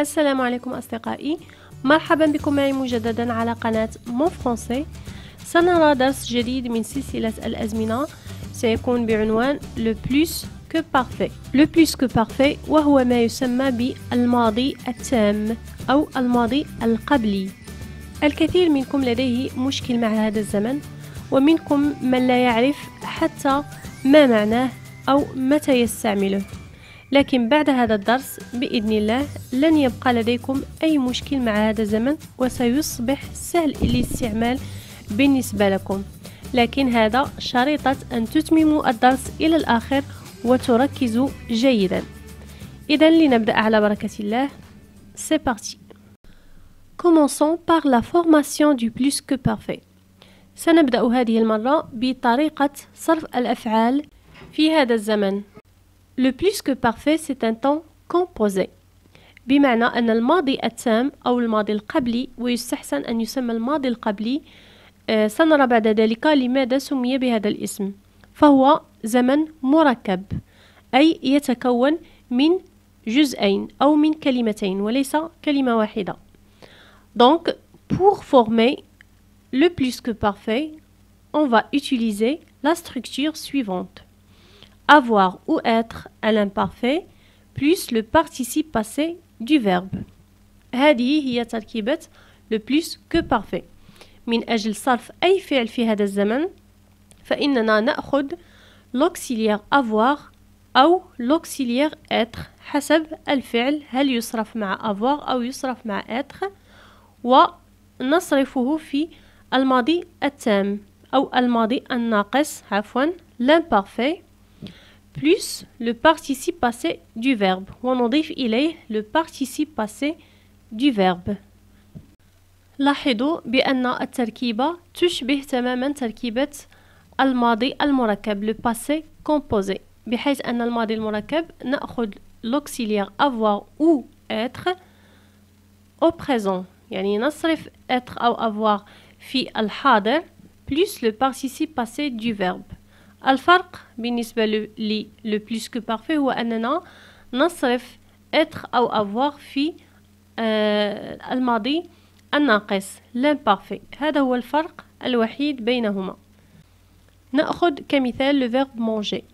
السلام عليكم أصدقائي مرحبا بكم معي مجددا على قناة مون فرونسي سنرى درس جديد من سلسلة الأزمنة سيكون بعنوان لو بلوس كو بارفي لو بلوس كو بارفي وهو ما يسمى بالماضي التام أو الماضي القبلي الكثير منكم لديه مشكل مع هذا الزمن ومنكم من لا يعرف حتى ما معناه أو متى يستعمله لكن بعد هذا الدرس بإذن الله لن يبقى لديكم أي مشكل مع هذا الزمن وسيصبح سهل الاستعمال بالنسبة لكم لكن هذا شريطة أن تتمموا الدرس إلى الآخر وتركزوا جيدا إذا لنبدأ على بركة الله C'est parti Commençons par la formation du plus que parfait سنبدأ هذه المرة بطريقة صرف الأفعال في هذا الزمن le plus que parfait c'est un temps composé بمعنى أن الماضي التام أو الماضي القبلي ويستحسن أن يسمى الماضي القبلي سنرى بعد ذلك لماذا سمي بهذا الاسم فهو زمن مركب أي يتكون من جزئين أو من كلمتين وليس كلمة واحدة Donc, pour former le plus que parfait, on va utiliser la structure suivante. avoir ou être à l'imparfait plus le participe passé du verbe. هذه هي تركيبة le plus que parfait. من أجل صرف أي فعل في هذا الزمن فإننا نأخذ l'auxiliaire avoir أو l'auxiliaire être حسب الفعل هل يصرف مع avoir أو يصرف مع être ونصرفه في الماضي التام أو الماضي الناقص عفوا l'imparfait plus le participe passé du verbe. il est le participe passé du verbe. لاحظوا بأن التركيبة تشبه تماما تركيبة الماضي المركب le passé composé بحيث أن الماضي المركب نأخذ l'auxiliaire avoir ou être au présent يعني نصرف être ou avoir في الحاضر plus le participe passé du verbe الفرق بالنسبة لي لو بلوس كو بارفي هو أننا نصرف إتر أو أفواغ في آه الماضي الناقص لامبارفي هذا هو الفرق الوحيد بينهما نأخذ كمثال لو فيرب مونجي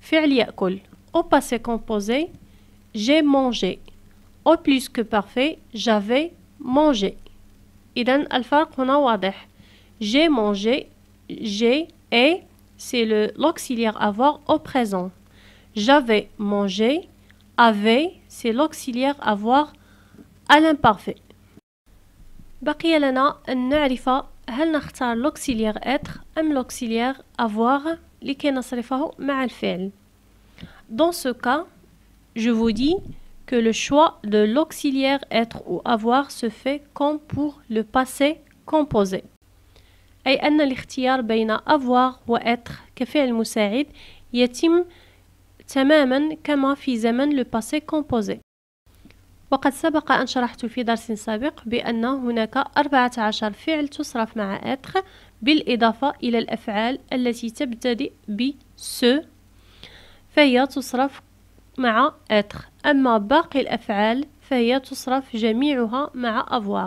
فعل يأكل أو باسي كومبوزي جي مونجي أو بلوس كو بارفي جافي مونجي إذا الفرق هنا واضح جي مونجي جي إي c'est l'auxiliaire avoir au présent. J'avais mangé, avait, c'est l'auxiliaire avoir à l'imparfait. بقي هل نختار l'auxiliaire être ou l'auxiliaire avoir Dans ce cas, je vous dis que le choix de l'auxiliaire être ou avoir se fait comme pour le passé composé. أي أن الاختيار بين avoir و être كفعل مساعد يتم تماما كما في زمن لو كومبوزي وقد سبق أن شرحت في درس سابق بأن هناك 14 فعل تصرف مع être بالإضافة إلى الأفعال التي تبتدئ ب سو فهي تصرف مع être أما باقي الأفعال فهي تصرف جميعها مع avoir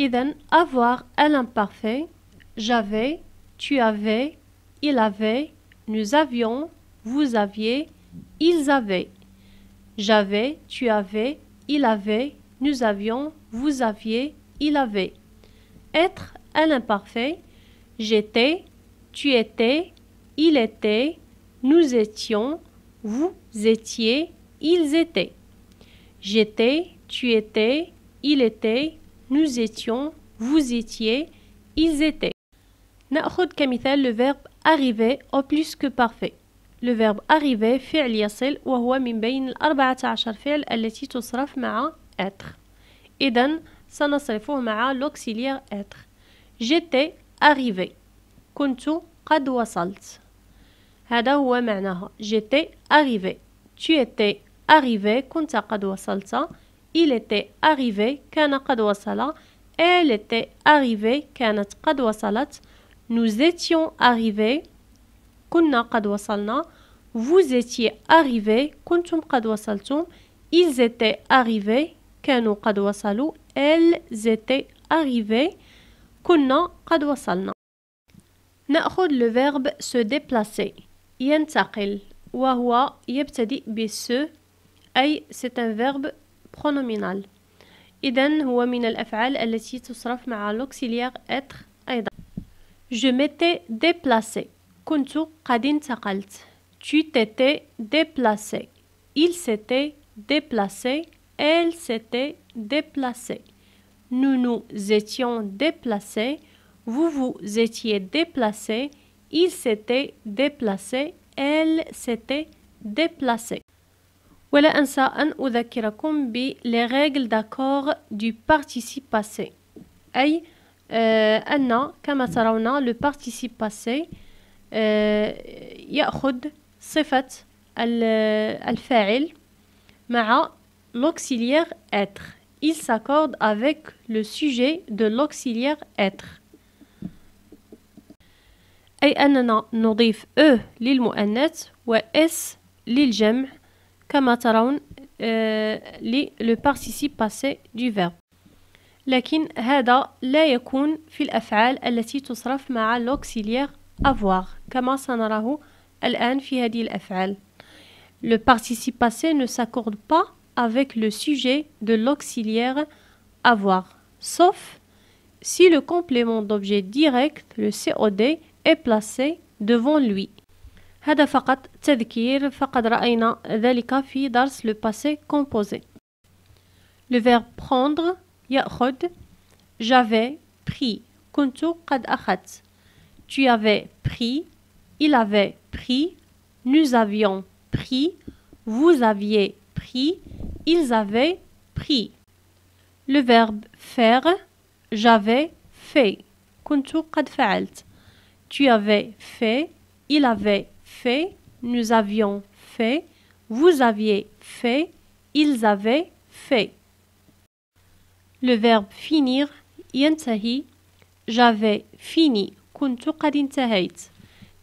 إذا avoir à l'imparfait J'avais, tu avais, il avait, nous avions, vous aviez, ils avaient. J'avais, tu avais, il avait, nous avions, vous aviez, il avait. Être un imparfait. j'étais, tu étais, il était, nous étions, vous étiez, ils étaient. J'étais, tu étais, il était, nous étions, vous étiez, ils étaient. نأخذ كمثال لو فيرب اريفي أو بلوس كو بارفي لو فيرب اريفي فعل يصل وهو من بين الأربعة عشر فعل التي تصرف مع اتر إذا سنصرفه مع لوكسيليير اتر جيتي اريفي كنت قد وصلت هذا هو معناها جيتي اريفي tu étais arrivé كنت قد وصلت il était arrivé كان قد وصل elle était arrivée كانت قد وصلت nous étions arrivés كنا قد وصلنا vous étiez arrivés كنتم قد وصلتم ils étaient arrivés كانوا قد وصلوا elles étaient arrivées, كنا قد وصلنا ناخذ le verbe se déplacer ينتقل وهو يبتدئ بس اي c'est un verbe pronominal إذا هو من الأفعال التي تصرف مع l'auxiliaire être je m'étais déplacé. Kuntu Tu t'étais déplacé. Il s'était déplacé. Elle s'était déplacée. Nous nous étions déplacés. Vous vous étiez déplacés. Il s'était déplacé. Elle s'était déplacée. ولا أنسى أن les règles d'accord du participe passé comme euh, vous le participe passé euh, al-feril, euh, avec l'auxiliaire être, il s'accorde avec le sujet de l'auxiliaire être. Et nous ajoutons E pour le mot, et S pour le mot, comme vous le participe passé du verbe. لكن هذا لا يكون في الأفعال التي تصرف مع l'auxiliaire avoir كما سنراه الآن في هذه الأفعال Le participe passé ne s'accorde pas avec le sujet de l'auxiliaire avoir sauf si le complément d'objet direct le COD est placé devant lui هذا فقط تذكير فقد رأينا ذلك في درس le passé composé Le verbe prendre j'avais pris كنت قد tu avais pris il avait pris nous avions pris vous aviez pris ils avaient pris le verbe faire j'avais fait كنت قد فعلت tu avais fait il avait fait nous avions fait vous aviez fait ils avaient fait le verbe finir j'avais fini كنت قد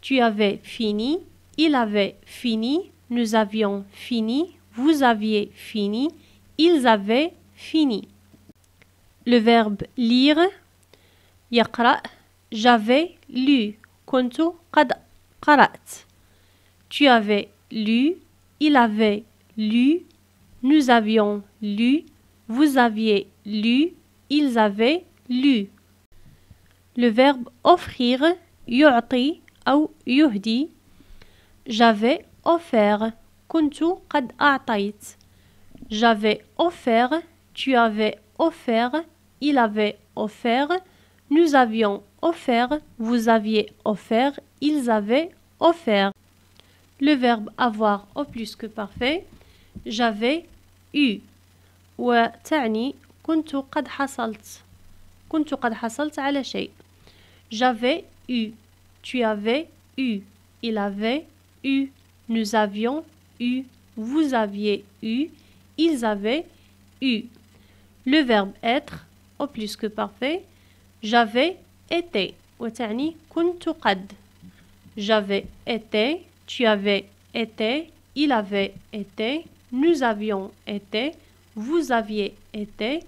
tu avais fini il avait fini nous avions fini vous aviez fini ils avaient fini le verbe lire j'avais lu كنت قد tu avais lu il avait lu nous avions lu vous aviez lu. Ils avaient lu. Le verbe offrir, يعطي ou yu'hdi. J'avais offert. kuntu J'avais offert. Tu avais offert. Il avait offert. Nous avions offert. Vous aviez offert. Ils avaient offert. Le verbe avoir au plus que parfait. J'avais eu. وتعني كنت قد حصلت كنت قد حصلت على j'avais eu tu avais eu il avait eu nous avions eu vous aviez eu ils avaient eu le verbe être au plus que parfait j'avais été وتعني كنت قد j'avais été tu avais été il avait été nous avions été vous aviez été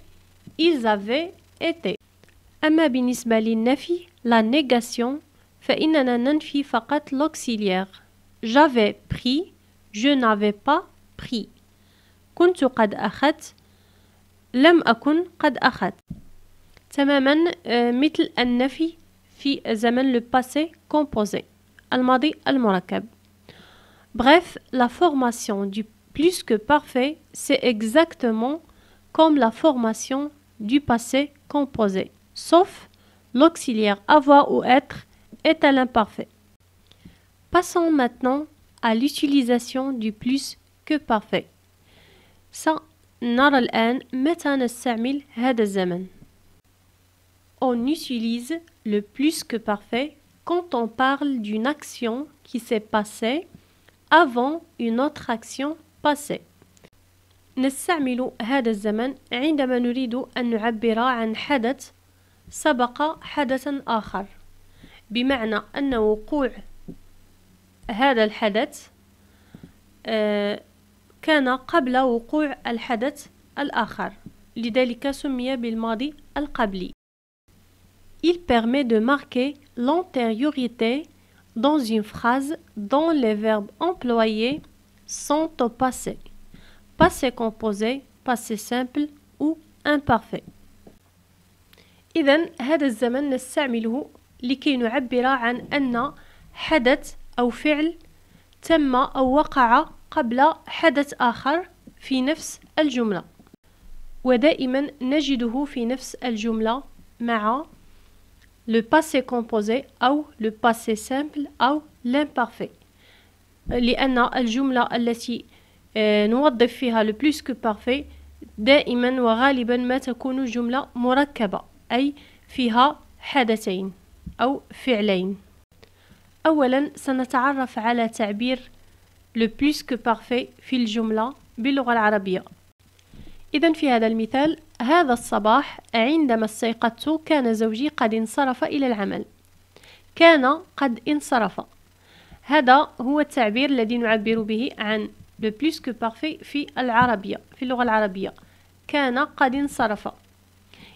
ils avaient été أما بالنسبة للنفي la négation فإننا ننفي فقط l'auxiliaire j'avais pris je n'avais pas pris كنت قد أخذت لم أكن قد أخذت تماما مثل النفي في زمن le passé composé الماضي المركب Bref, la formation du plus que parfait, c'est exactement comme la formation du passé composé, sauf l'auxiliaire avoir ou être est à l'imparfait. Passons maintenant à l'utilisation du plus que parfait. On utilise le plus que parfait quand on parle d'une action qui s'est passée avant une autre action passé نستعمل هذا الزمن عندما نريد أن نعبر عن حدث سبق حدثا آخر بمعنى أن وقوع هذا الحدث آه، كان قبل وقوع الحدث الآخر لذلك سمي بالماضي القبلي Il permet de marquer l'antériorité dans une phrase dont les verbes employés sont au passé. Passé composé, passé simple ou imparfait. إذا هذا الزمن نستعمله لكي نعبر عن أن حدث أو فعل تم أو وقع قبل حدث آخر في نفس الجملة ودائما نجده في نفس الجملة مع le passé composé أو le passé simple أو l'imparfait لأن الجملة التي آه، نوظف فيها لو بلوس كو بارفي دائما وغالبا ما تكون جملة مركبة أي فيها حدثين أو فعلين أولا سنتعرف على تعبير لو بلوس كو بارفي في الجملة باللغة العربية إذا في هذا المثال هذا الصباح عندما استيقظت كان زوجي قد انصرف إلى العمل كان قد انصرف هذا هو التعبير الذي نعبر به عن لو بلوس كو بارفي في العربية في اللغة العربية كان قد انصرف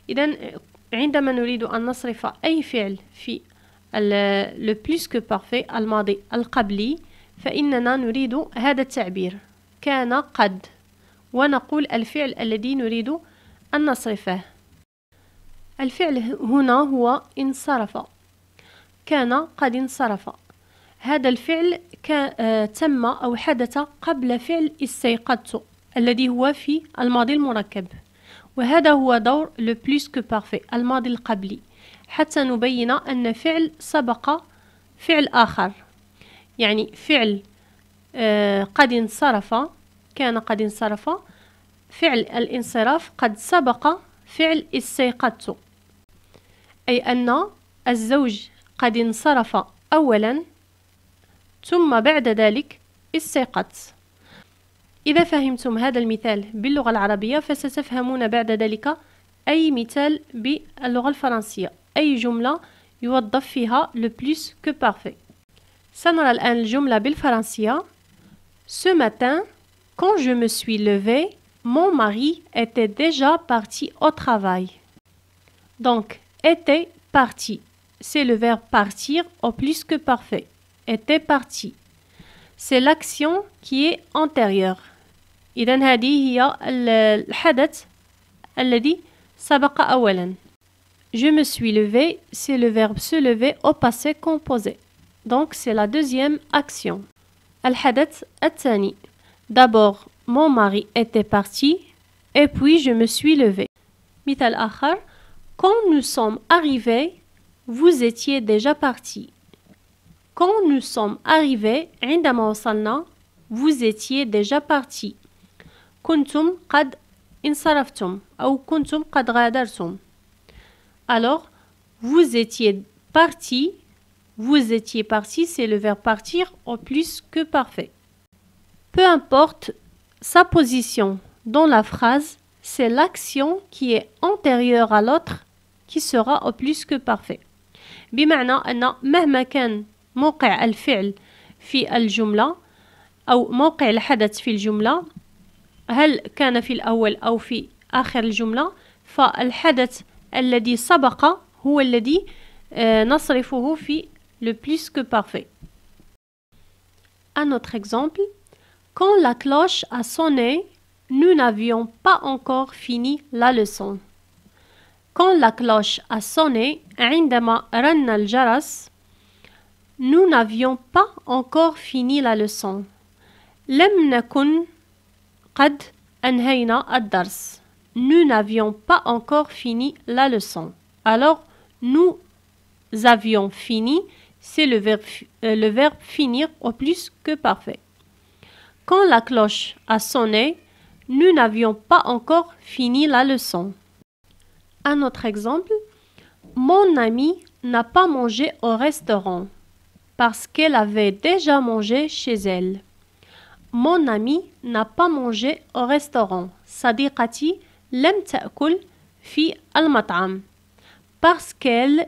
إذا عندما نريد أن نصرف أي فعل في لو بلوس كو بارفي الماضي القبلي فإننا نريد هذا التعبير كان قد ونقول الفعل الذي نريد أن نصرفه الفعل هنا هو انصرف كان قد انصرف هذا الفعل آه، تم أو حدث قبل فعل استيقظت الذي هو في الماضي المركب وهذا هو دور لو بلوس كو بارفي الماضي القبلي حتى نبين أن فعل سبق فعل آخر يعني فعل آه، قد انصرف كان قد انصرف فعل الانصراف قد سبق فعل استيقظت أي أن الزوج قد انصرف أولا ثم بعد ذلك استيقظت إذا فهمتم هذا المثال باللغة العربية فستفهمون بعد ذلك أي مثال باللغة الفرنسية أي جملة يوظف فيها le plus que parfait سنرى الآن الجملة بالفرنسية Ce matin, quand je me suis levé, mon mari était déjà parti au travail. Donc, était parti. C'est le verbe partir au plus que parfait était parti. C'est l'action qui est antérieure. il هذه هي الحدث الذي سبق أولا. Je me suis levé, c'est le verbe se lever au passé composé. Donc c'est la deuxième action. الحدث D'abord, mon mari était parti et puis je me suis levé. مثال Quand nous sommes arrivés, vous étiez déjà parti. Quand nous sommes arrivés, vous étiez déjà parti. Alors, vous étiez parti. Vous étiez parti, c'est le verbe partir au plus que parfait. Peu importe sa position dans la phrase, c'est l'action qui est antérieure à l'autre qui sera au plus que parfait. بمعنى أن مهما موقع الفعل في الجملة أو موقع الحدث في الجملة هل كان في الأول أو في آخر الجملة فالحدث الذي سبق هو الذي آه، نصرفه في le plus que parfait. Un autre exemple, quand la cloche a sonné, nous n'avions pas encore fini la leçon. Quand la cloche a sonné, عندما رن الجرس Nous n'avions pas encore fini la leçon. Nous n'avions pas encore fini la leçon. Alors, nous avions fini, c'est euh, le verbe finir au plus que parfait. Quand la cloche a sonné, nous n'avions pas encore fini la leçon. Un autre exemple, mon ami n'a pas mangé au restaurant parce qu'elle avait déjà mangé chez elle. Mon ami n'a pas mangé au restaurant. صديقتي لم fi في المطعم. Parce qu'elle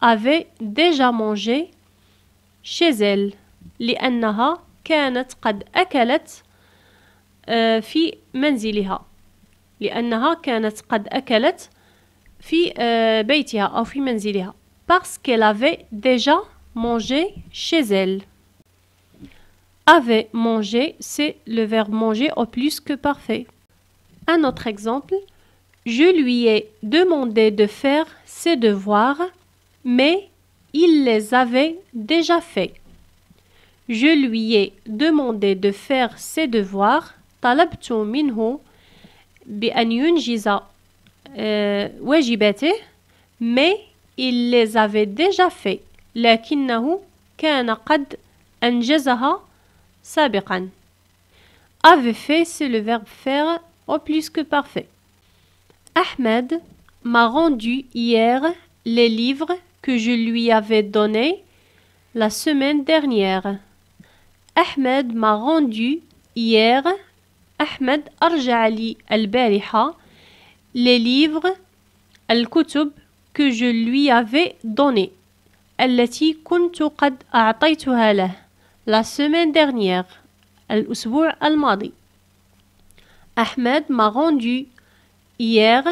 avait déjà mangé chez elle. لأنها كانت قد أكلت في منزلها. لأنها كانت قد أكلت في بيتها أو في منزلها. Parce qu'elle avait déjà manger chez elle. Avait mangé, c'est le verbe manger au plus que parfait. Un autre exemple, je lui ai demandé de faire ses devoirs, mais il les avait déjà faits. Je lui ai demandé de faire ses devoirs. طلبت منه بأن ينجز mais il les avait déjà faits. لكنه كان قد أنجزها سابقا avait fait c'est le verbe faire au plus que parfait Ahmed m'a rendu hier les livres que je lui avais donnés la semaine dernière. Ahmed m'a rendu hier Ahmed Arjali al-Bariha les livres al-Kutub que je lui avais donnés. التي كنت قد له la semaine dernière الأسبوع الماضي Ahmed m'a rendu hier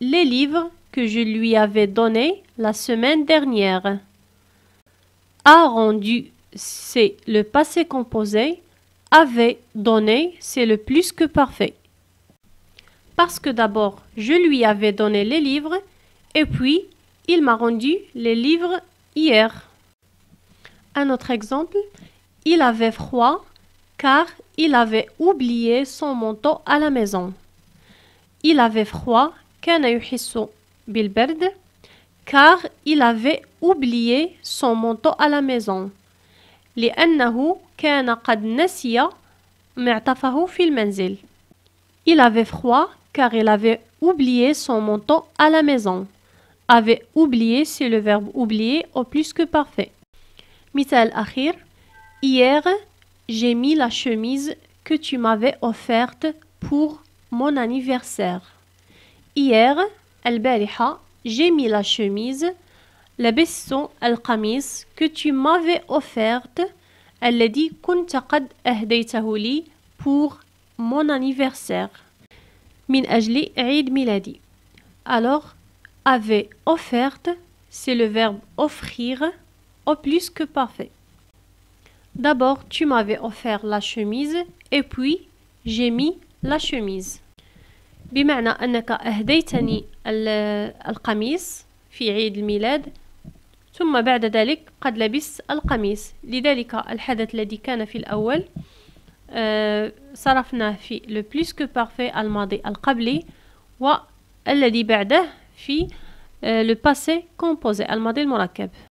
les livres que je lui avais donnés la semaine dernière. A rendu, c'est le passé composé. Avait donné, c'est le plus que parfait. Parce que d'abord, je lui avais donné les livres et puis il m'a rendu les livres hier. Un autre exemple, il avait froid car il avait oublié son manteau à la maison. Il avait froid car il avait oublié son manteau à la maison. Il avait froid car il avait oublié son manteau à la maison avait oublié, c'est le verbe oublier au plus que parfait. Mithal akhir, hier, j'ai mis la chemise que tu m'avais offerte pour mon anniversaire. Hier, al j'ai mis la chemise, la besson al-qamis que tu m'avais offerte, elle dit pour mon anniversaire. Min ajli Eid miladi. Alors, avait offerte, c'est le verbe offrir au plus que parfait. D'abord, tu m'avais offert la chemise et puis j'ai mis la chemise. بمعنى أنك أهديتني القميص في عيد الميلاد ثم بعد ذلك قد لبس القميص لذلك الحدث الذي كان في الأول صرفنا في le plus que parfait الماضي القبلي والذي بعده في euh, le passé composé al-madi al